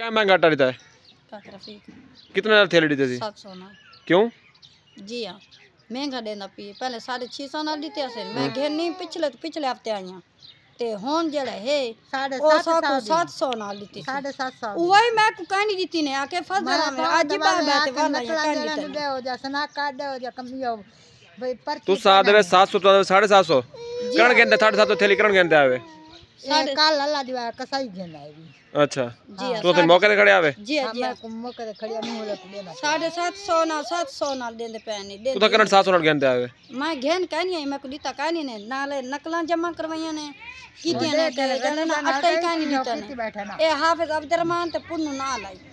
क्या महंगा आटा रहता है कितना थैली देते थे क्यों जी हाँ महंगा देना पी पहले साढ़े छः सौ ना दीते मैं घेरनी पिछले पिछले हफ्ते आई हाँ ਤੇ ਹੁਣ ਜਿਹੜਾ ਹੈ 750 ਨਾਲ ਦਿੱਤੀ 750 ਉਹ ਹੀ ਮੈਂ ਕੋ ਕਹਿਣੀ ਦਿੱਤੀ ਨੇ ਆ ਕੇ ਫਜ਼ਰ ਮੈਂ ਅੱਜ ਬਾ ਮੈਂ ਤੇ ਵਾਲਾ ਕਹਿਣੀ ਦਿੱਤੀ ਹੋ ਜਾ ਸਨਾ ਕਾਢ ਹੋ ਜਾ ਕਮੀ ਹੋ ਬਈ ਪਰ ਤੂੰ ਸਾਦੇ 700 750 ਕਰਨ ਕਹਿੰਦਾ 750 ਥੇਲੀ ਕਰਨ ਕਹਿੰਦਾ ਆਵੇ काल हल्ला दीवार कसाई घेन आवी अच्छा तो ते मौके ते खड़े आवे जी जी मौके ते खड़े नहीं होले लेना 750 ना 700 ना देन पैनी देन तो करन 700 ना घेन आवे मैं घेन कहनी मैं को दीता कहनी ने नाले नकला जमा करवाइया ने की ने करे ना अटई कहनी दीता ने ए हाफिज अब्दुल रहमान ते पुन्नु ना लाई